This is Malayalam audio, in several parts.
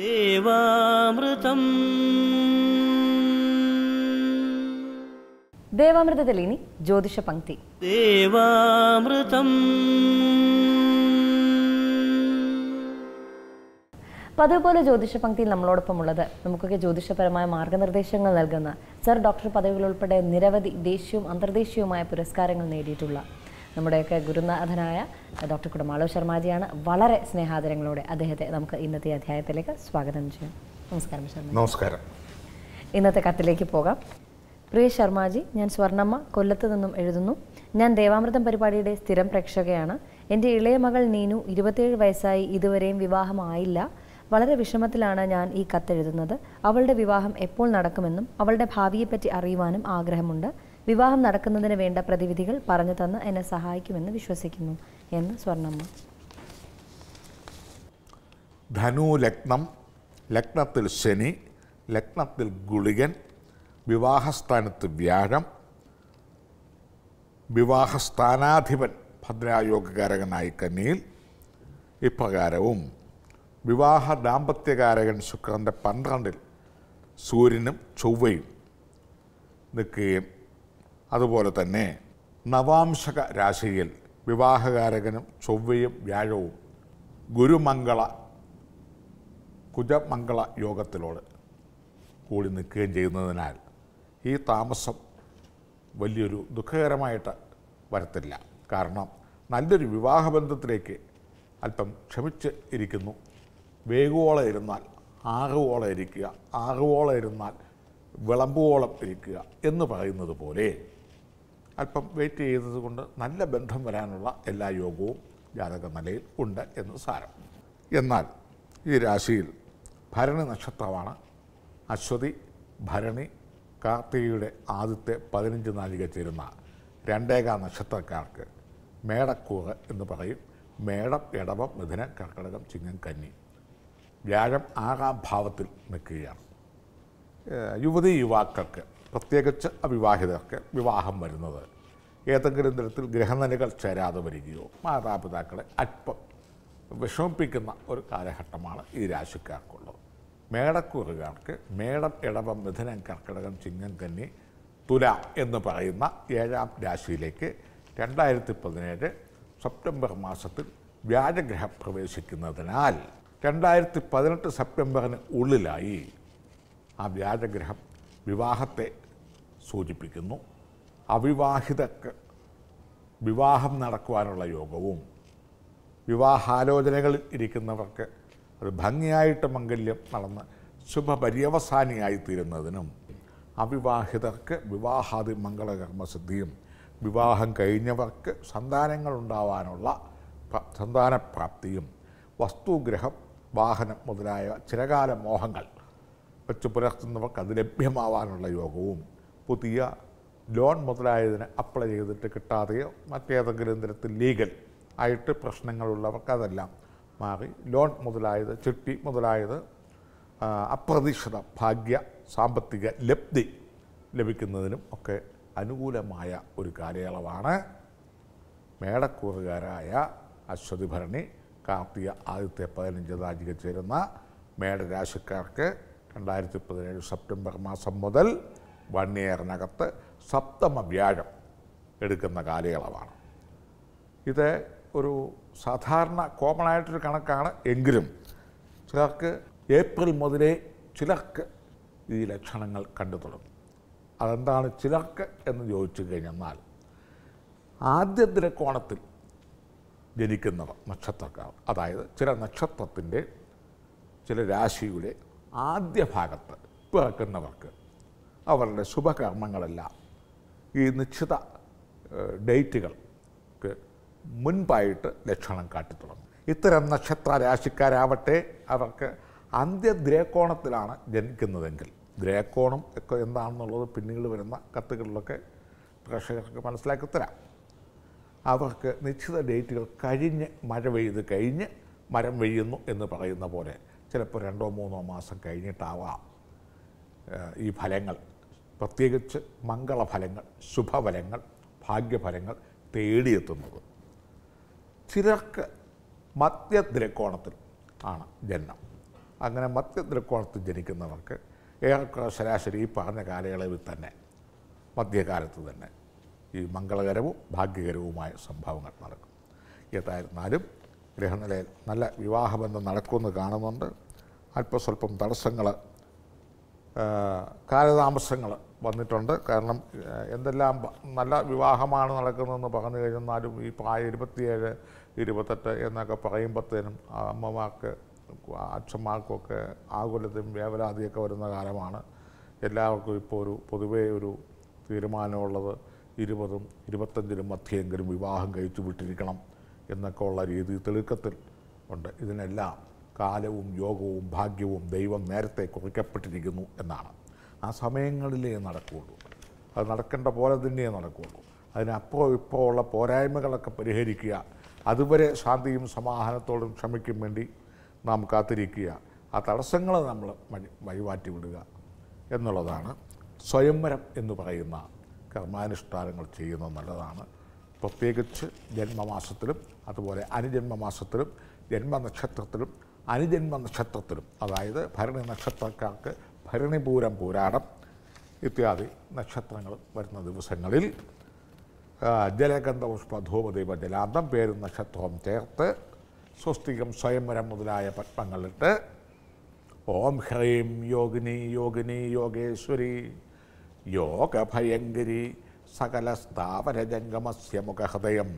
ദേവാമൃതം ദേവാമൃതത്തിൽ ജ്യോതിഷ പങ്ക്തി ദേവാമൃതം അപ്പോൾ അതുപോലെ ജ്യോതിഷ പങ്ക്തിയിൽ നമ്മളോടൊപ്പം ഉള്ളത് നമുക്കൊക്കെ ജ്യോതിഷപരമായ മാർഗനിർദ്ദേശങ്ങൾ നൽകുന്ന സർ ഡോക്ടർ പദവികൾ ഉൾപ്പെടെ നിരവധി ദേശീയവും അന്തർദേശീയവുമായ പുരസ്കാരങ്ങൾ നേടിയിട്ടുള്ള നമ്മുടെയൊക്കെ ഗുരുനാഥനായ ഡോക്ടർ കുടമാളു ശർമാജിയാണ് വളരെ സ്നേഹാദരങ്ങളോടെ അദ്ദേഹത്തെ നമുക്ക് ഇന്നത്തെ അധ്യായത്തിലേക്ക് സ്വാഗതം ചെയ്യാം നമസ്കാരം ശർമ്മ നമസ്കാരം ഇന്നത്തെ കത്തിലേക്ക് പോകാം പ്രിയ ശർമാജി ഞാൻ സ്വർണമ്മ കൊല്ലത്ത് നിന്നും എഴുതുന്നു ഞാൻ ദേവാമൃതം പരിപാടിയുടെ സ്ഥിരം പ്രേക്ഷകയാണ് എൻ്റെ ഇളയ മകൾ നീനു ഇരുപത്തിയേഴ് വയസ്സായി ഇതുവരെയും വിവാഹമായില്ല വളരെ വിഷമത്തിലാണ് ഞാൻ ഈ കത്തെഴുതുന്നത് അവളുടെ വിവാഹം എപ്പോൾ നടക്കുമെന്നും അവളുടെ ഭാവിയെപ്പറ്റി അറിയുവാനും ആഗ്രഹമുണ്ട് വിവാഹം നടക്കുന്നതിന് വേണ്ട പ്രതിവിധികൾ പറഞ്ഞു തന്ന് എന്നെ സഹായിക്കുമെന്ന് വിശ്വസിക്കുന്നു എന്ന് സ്വർണമ്മ ധനു ലഗ്നം ലഗ്നത്തിൽ ശനി ലഗ്നത്തിൽ ഗുളികൻ വിവാഹസ്ഥാനത്ത് വ്യാഴം വിവാഹസ്ഥാനാധിപൻ ഭദ്രായോഗകാരകനായി കന്നിയിൽ ഇപ്രകാരവും വിവാഹ ദാമ്പത്യകാരകൻ ശുക്രന്റെ പന്ത്രണ്ടിൽ സൂര്യനും ചൊവ്വയും നിൽക്കുകയും അതുപോലെ തന്നെ നവാംശക രാശിയിൽ വിവാഹകാരകനും ചൊവ്വയും വ്യാഴവും ഗുരുമംഗള കുജമംഗള യോഗത്തിലോട് കൂടി നിൽക്കുകയും ചെയ്യുന്നതിനാൽ ഈ താമസം വലിയൊരു ദുഃഖകരമായിട്ട് വരത്തില്ല കാരണം നല്ലൊരു വിവാഹബന്ധത്തിലേക്ക് അല്പം ക്ഷമിച്ച് ഇരിക്കുന്നു വേഗവോളം ഇരുന്നാൽ ആകുവോളം ഇരിക്കുക ആകുവോളം ഇരുന്നാൽ വിളമ്പുവോളം ഇരിക്കുക എന്ന് പറയുന്നത് പോലെ അല്പം വെയിറ്റ് ചെയ്തത് കൊണ്ട് നല്ല ബന്ധം വരാനുള്ള എല്ലാ യോഗവും ജാതകമലയിൽ ഉണ്ട് എന്ന് സാരം എന്നാൽ ഈ രാശിയിൽ ഭരണി നക്ഷത്രമാണ് അശ്വതി ഭരണി കാർത്തികയുടെ ആദ്യത്തെ പതിനഞ്ച് നാഴിക ചേരുന്ന രണ്ടേകാ നക്ഷത്രക്കാർക്ക് മേടക്കൂറ് എന്ന് പറയും മേടം ഇടവം മിഥുന കർക്കടകം ചിങ്ങം കന്നി വ്യാഴം ആകാം ഭാവത്തിൽ നിൽക്കുകയാണ് യുവതി യുവാക്കൾക്ക് പ്രത്യേകിച്ച് അവിവാഹിതർക്ക് വിവാഹം വരുന്നത് ഏതെങ്കിലും തരത്തിൽ ഗ്രഹനിലകൾ ചേരാതെ വരികയോ മാതാപിതാക്കളെ അല്പം വിഷമിപ്പിക്കുന്ന ഒരു കാലഘട്ടമാണ് ഈ രാശിക്കാർക്കുള്ളത് മേടക്കൂറുകാർക്ക് മേടം ഇടവം മിഥുനം കർക്കിടകം ചിങ്ങം കന്നി തുല എന്ന് പറയുന്ന ഏഴാം രാശിയിലേക്ക് രണ്ടായിരത്തി പതിനേഴ് സെപ്റ്റംബർ മാസത്തിൽ വ്യാഴഗ്രഹം പ്രവേശിക്കുന്നതിനാൽ രണ്ടായിരത്തി പതിനെട്ട് സെപ്റ്റംബറിന് ഉള്ളിലായി ആ വ്യാജഗ്രഹം വിവാഹത്തെ സൂചിപ്പിക്കുന്നു അവിവാഹിത വിവാഹം നടക്കുവാനുള്ള യോഗവും വിവാഹാലോചനകളിൽ ഇരിക്കുന്നവർക്ക് ഒരു ഭംഗിയായിട്ട് മംഗല്യം നടന്ന് ശുഭപര്യവസാനിയായിത്തീരുന്നതിനും അവിവാഹിതർക്ക് വിവാഹാദി മംഗളകർമ്മസിദ്ധിയും വിവാഹം കഴിഞ്ഞവർക്ക് സന്താനങ്ങൾ ഉണ്ടാവാനുള്ള സന്താനപ്രാപ്തിയും വസ്തുഗ്രഹം വാഹനം മുതലായ ചിരകാല മോഹങ്ങൾ വെച്ച് പുലർത്തുന്നവർക്ക് അത് ലഭ്യമാവാനുള്ള യോഗവും പുതിയ ലോൺ മുതലായതിന് അപ്ലൈ ചെയ്തിട്ട് കിട്ടാതെയോ മറ്റേതെങ്കിലും തരത്തിൽ ലീഗൽ ആയിട്ട് പ്രശ്നങ്ങളുള്ളവർക്ക് അതെല്ലാം മാറി ലോൺ മുതലായത് ചിട്ടി മുതലായത് അപ്രതീക്ഷിത ഭാഗ്യ സാമ്പത്തിക ലബ്ധി ലഭിക്കുന്നതിനും ഒക്കെ അനുകൂലമായ ഒരു കാലയളവാണ് മേടക്കൂറുകാരായ അശ്വതി ഭരണി കാർത്തിക ആദ്യത്തെ പതിനഞ്ച് താജിക ചേരുന്ന മേടരാശിക്കാർക്ക് രണ്ടായിരത്തി പതിനേഴ് സെപ്റ്റംബർ മാസം മുതൽ വൺ ഇയറിനകത്ത് സപ്തമ വ്യാഴം എടുക്കുന്ന കാലയളവാണ് ഇത് ഒരു സാധാരണ കോമൺ ആയിട്ടൊരു കണക്കാണ് എങ്കിലും ചിലർക്ക് ഏപ്രിൽ മുതലേ ചിലർക്ക് ഈ ലക്ഷണങ്ങൾ കണ്ടു തുടങ്ങും അതെന്താണ് ചിലർക്ക് എന്ന് ചോദിച്ചു കഴിഞ്ഞെന്നാൽ ആദ്യ തിരക്കോണത്തിൽ ജനിക്കുന്നവർ നക്ഷത്രക്കാർ അതായത് ചില നക്ഷത്രത്തിൻ്റെ ചില രാശിയുടെ ആദ്യ ഭാഗത്ത് പിറക്കുന്നവർക്ക് അവരുടെ ശുഭകർമ്മങ്ങളെല്ലാം ഈ നിശ്ചിത ഡേറ്റുകൾക്ക് മുൻപായിട്ട് ലക്ഷണം കാട്ടി തുടങ്ങും ഇത്തരം നക്ഷത്ര രാശിക്കാരാവട്ടെ അവർക്ക് അന്ത്യദ്രേക്കോണത്തിലാണ് ജനിക്കുന്നതെങ്കിൽ ദ്രേക്കോണം ഒക്കെ എന്താണെന്നുള്ളത് പിന്നീട് വരുന്ന കത്തുകളിലൊക്കെ പ്രേക്ഷകർക്ക് മനസ്സിലാക്കി തരാം അവർക്ക് നിശ്ചിത ഡേറ്റുകൾ കഴിഞ്ഞ് മഴ പെയ്ത് കഴിഞ്ഞ് മരം വെയ്യുന്നു എന്ന് പറയുന്ന പോലെ ചിലപ്പോൾ രണ്ടോ മൂന്നോ മാസം കഴിഞ്ഞിട്ടാവാം ഈ ഫലങ്ങൾ പ്രത്യേകിച്ച് മംഗളഫലങ്ങൾ ശുഭഫലങ്ങൾ ഭാഗ്യഫലങ്ങൾ തേടിയെത്തുന്നത് ചിലർക്ക് മധ്യദ്രക്കോണത്തിൽ ആണ് ജന്മം അങ്ങനെ മധ്യദ്രക്കോണത്തിൽ ജനിക്കുന്നവർക്ക് ഏറെക്കുറെ ശരാശരി ഈ പറഞ്ഞ കാലയളവിൽ തന്നെ മധ്യകാലത്ത് തന്നെ ഈ മംഗളകരവും ഭാഗ്യകരവുമായ സംഭവങ്ങൾ നടക്കും ഏതായിരുന്നാലും ഗ്രഹനിലയിൽ നല്ല വിവാഹബന്ധം നടക്കുമെന്ന് കാണുന്നുണ്ട് അല്പസ്വല്പം തടസ്സങ്ങൾ കാലതാമസങ്ങൾ വന്നിട്ടുണ്ട് കാരണം എന്തെല്ലാം നല്ല വിവാഹമാണ് നടക്കുന്നതെന്ന് പറഞ്ഞു കഴിഞ്ഞാലും ഈ പ്രായം ഇരുപത്തിയേഴ് ഇരുപത്തെട്ട് എന്നൊക്കെ പറയുമ്പോഴത്തേനും അമ്മമാർക്ക് അച്ഛന്മാർക്കൊക്കെ ആകുലതയും വേവലാതിയൊക്കെ വരുന്ന കാലമാണ് എല്ലാവർക്കും ഇപ്പോൾ ഒരു പൊതുവേ ഒരു തീരുമാനമുള്ളത് ഇരുപതും ഇരുപത്തഞ്ചിലും മധ്യയെങ്കിലും വിവാഹം കഴിച്ചു വിട്ടിരിക്കണം എന്നൊക്കെ ഉള്ള രീതി തെളുക്കത്തിൽ ഉണ്ട് ഇതിനെല്ലാം കാലവും യോഗവും ഭാഗ്യവും ദൈവം നേരത്തെ കുറിക്കപ്പെട്ടിരിക്കുന്നു എന്നാണ് ആ സമയങ്ങളിലേ നടക്കുകയുള്ളൂ അത് നടക്കേണ്ട പോലെ തന്നെയേ നടക്കുകയുള്ളൂ അതിനപ്പോൾ ഇപ്പോൾ ഉള്ള പോരായ്മകളൊക്കെ പരിഹരിക്കുക അതുവരെ ശാന്തിയും സമാധാനത്തോടും ക്ഷമയ്ക്കും വേണ്ടി നാം കാത്തിരിക്കുക ആ തടസ്സങ്ങൾ നമ്മൾ വഴിമാറ്റി വിടുക എന്നുള്ളതാണ് സ്വയംവരം എന്ന് പറയുന്ന കർമാനുഷ്ഠാനങ്ങൾ ചെയ്യുന്നത് നല്ലതാണ് പ്രത്യേകിച്ച് ജന്മമാസത്തിലും അതുപോലെ അനുജന്മമാസത്തിലും ജന്മനക്ഷത്രത്തിലും അനുജന്മ നക്ഷത്രത്തിലും അതായത് ഭരണ നക്ഷത്രക്കാർക്ക് ഭരണിപൂരം പൂരാടം ഇത്യാദി നക്ഷത്രങ്ങൾ വരുന്ന ദിവസങ്ങളിൽ ജലഗന്ധപുഷ്പ ധൂപദീപ ജലാന്തം പേരും നക്ഷത്രവും ചേർത്ത് സ്വസ്തികം സ്വയംവരം മുതലായ പത്മങ്ങളിട്ട് ഓം ഹ്രീം യോഗിനി യോഗിനി യോഗേശ്വരി യോഗഭയങ്കരി സകല സ്ഥാപനജംഗമസ്യ മുഖഹൃദയം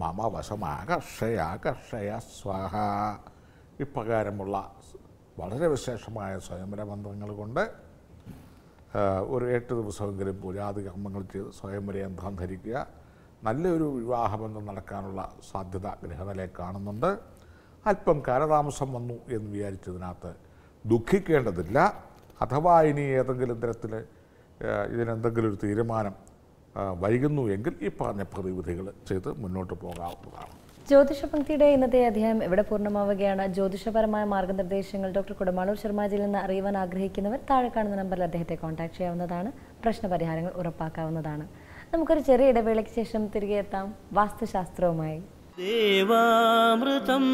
മമവശമാകർഷയാകർഷയ സ്വാഹ ഇപ്രകാരമുള്ള വളരെ വിശേഷമായ സ്വയംവര മന്ത്രങ്ങൾ കൊണ്ട് ഒരു എട്ട് ദിവസമെങ്കിലും പൂജാതി കർമ്മങ്ങൾ ചെയ്ത് യന്ത്രം ധരിക്കുക നല്ലൊരു വിവാഹബന്ധം നടക്കാനുള്ള സാധ്യത ഗ്രഹനിലയെ കാണുന്നുണ്ട് അല്പം കാലതാമസം വന്നു എന്ന് വിചാരിച്ചതിനകത്ത് ദുഃഖിക്കേണ്ടതില്ല അഥവാ ഇനി ഏതെങ്കിലും തരത്തിൽ ഇതിനെന്തെങ്കിലും ഒരു തീരുമാനം വൈകുന്നു എങ്കിൽ ഈ പറഞ്ഞ പ്രതിവിധികൾ ചെയ്ത് മുന്നോട്ട് പോകാവുന്നതാണ് ജ്യോതിഷ പങ്ക്തിയുടെ ഇന്നത്തെ അധ്യായം ഇവിടെ പൂർണ്ണമാവുകയാണ് ജ്യോതിഷപരമായ മാർഗനിർദ്ദേശങ്ങൾ ഡോക്ടർ കുടമാളൂർ ശർമാജിയിൽ നിന്ന് അറിയുവാൻ ആഗ്രഹിക്കുന്നവർ താഴെ കാണുന്ന നമ്പറിൽ അദ്ദേഹത്തെ കോൺടാക്ട് ചെയ്യാവുന്നതാണ് പ്രശ്നപരിഹാരങ്ങൾ ഉറപ്പാക്കാവുന്നതാണ് നമുക്കൊരു ചെറിയ ഇടവേളയ്ക്ക് ശേഷം തിരികെ എത്താം വാസ്തുശാസ്ത്രവുമായി ദേവാമൃതം